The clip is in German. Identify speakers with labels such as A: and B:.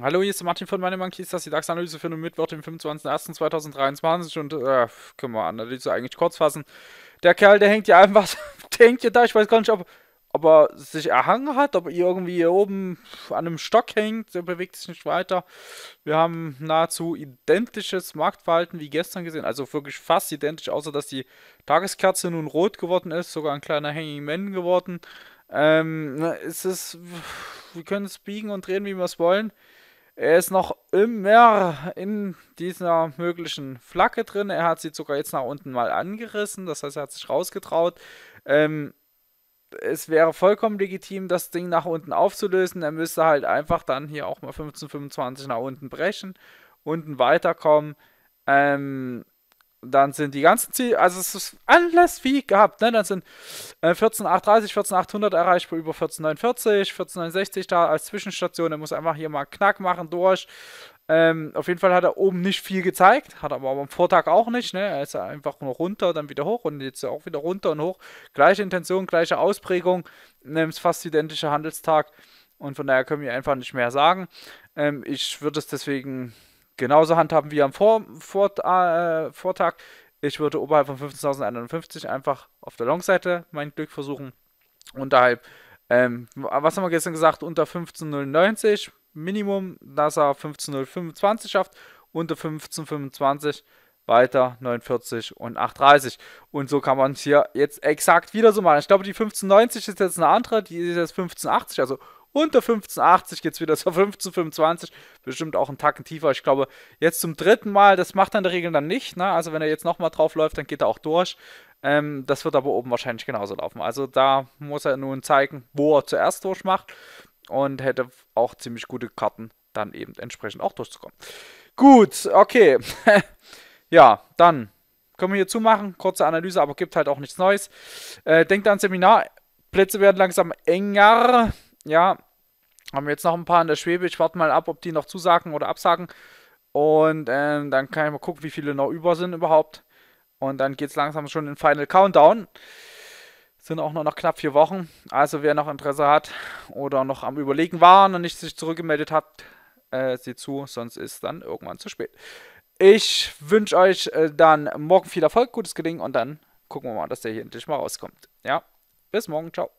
A: Hallo, hier ist Martin von Money Monkeys, das ist die DAX-Analyse für den Mittwoch, den 25.01.2023 und äh, können wir Analyse eigentlich kurz fassen. Der Kerl, der hängt ja einfach, denkt ihr da, ich weiß gar nicht, ob, ob er sich erhangen hat, ob er irgendwie hier oben an einem Stock hängt, er bewegt sich nicht weiter. Wir haben nahezu identisches Marktverhalten wie gestern gesehen, also wirklich fast identisch, außer dass die Tageskerze nun rot geworden ist, sogar ein kleiner Hanging Man geworden. Ähm, es ist, wir können es biegen und drehen, wie wir es wollen. Er ist noch immer in dieser möglichen Flagge drin. Er hat sie sogar jetzt nach unten mal angerissen. Das heißt, er hat sich rausgetraut. Ähm, es wäre vollkommen legitim, das Ding nach unten aufzulösen. Er müsste halt einfach dann hier auch mal 15, 25 nach unten brechen, unten weiterkommen. Ähm, dann sind die ganzen Ziele, also es ist alles wie gehabt. Ne? Dann sind äh, 14830, 14800 erreichbar über 14.49, 14.69 da als Zwischenstation. Er muss einfach hier mal Knack machen durch. Ähm, auf jeden Fall hat er oben nicht viel gezeigt, hat aber am Vortag auch nicht. Ne? Er ist einfach nur runter, dann wieder hoch und jetzt auch wieder runter und hoch. Gleiche Intention, gleiche Ausprägung. Ähm, ist fast identischer Handelstag und von daher können wir einfach nicht mehr sagen. Ähm, ich würde es deswegen Genauso handhaben wie am Vor Vor äh, Vortag. Ich würde oberhalb von 15.150 einfach auf der Long-Seite mein Glück versuchen. Unterhalb, ähm, was haben wir gestern gesagt, unter 15.090 Minimum, dass er 15.025 schafft, unter 15.25 weiter 49 und 830. Und so kann man es hier jetzt exakt wieder so machen. Ich glaube, die 1590 ist jetzt eine andere, die ist jetzt 1580, also unter 15,80 jetzt wieder so 15,25. Bestimmt auch einen Tacken tiefer. Ich glaube, jetzt zum dritten Mal, das macht er in der Regel dann nicht. Ne? Also wenn er jetzt nochmal drauf läuft, dann geht er auch durch. Ähm, das wird aber oben wahrscheinlich genauso laufen. Also da muss er nun zeigen, wo er zuerst durchmacht und hätte auch ziemlich gute Karten, dann eben entsprechend auch durchzukommen. Gut, okay. ja, dann können wir hier zumachen. Kurze Analyse, aber gibt halt auch nichts Neues. Äh, denkt an Seminar. Plätze werden langsam enger. Ja, haben wir jetzt noch ein paar in der Schwebe. Ich warte mal ab, ob die noch zusagen oder absagen. Und äh, dann kann ich mal gucken, wie viele noch über sind überhaupt. Und dann geht es langsam schon in Final Countdown. Sind auch nur noch knapp vier Wochen. Also wer noch Interesse hat oder noch am Überlegen war und nicht sich zurückgemeldet hat, äh, seht zu, sonst ist dann irgendwann zu spät. Ich wünsche euch äh, dann morgen viel Erfolg, gutes Gelingen und dann gucken wir mal, dass der hier endlich mal rauskommt. Ja, bis morgen, ciao.